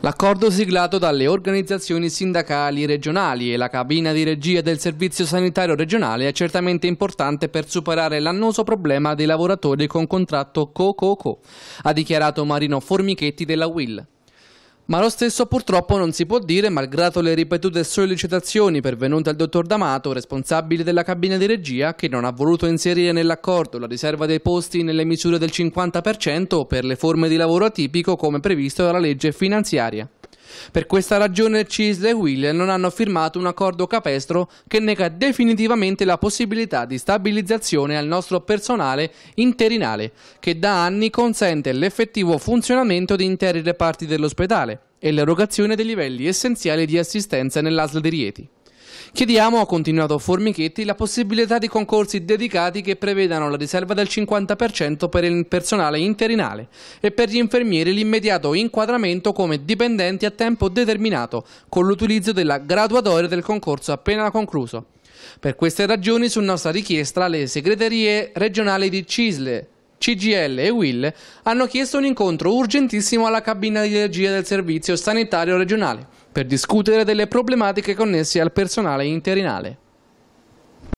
L'accordo siglato dalle organizzazioni sindacali regionali e la cabina di regia del Servizio Sanitario regionale è certamente importante per superare l'annoso problema dei lavoratori con contratto co-co-co, ha dichiarato Marino Formichetti della WIL. Ma lo stesso purtroppo non si può dire, malgrado le ripetute sollecitazioni pervenute al dottor D'Amato, responsabile della cabina di regia, che non ha voluto inserire nell'accordo la riserva dei posti nelle misure del 50% per le forme di lavoro atipico come previsto dalla legge finanziaria. Per questa ragione Cisle e Will non hanno firmato un accordo capestro che nega definitivamente la possibilità di stabilizzazione al nostro personale interinale, che da anni consente l'effettivo funzionamento di interi reparti dell'ospedale e l'erogazione dei livelli essenziali di assistenza nell'ASL di Rieti. Chiediamo, ha continuato Formichetti, la possibilità di concorsi dedicati che prevedano la riserva del 50% per il personale interinale e per gli infermieri l'immediato inquadramento come dipendenti a tempo determinato con l'utilizzo della graduatoria del concorso appena concluso. Per queste ragioni, su nostra richiesta, le segreterie regionali di Cisle, CGL e Will hanno chiesto un incontro urgentissimo alla cabina di energia del Servizio Sanitario Regionale per discutere delle problematiche connesse al personale interinale.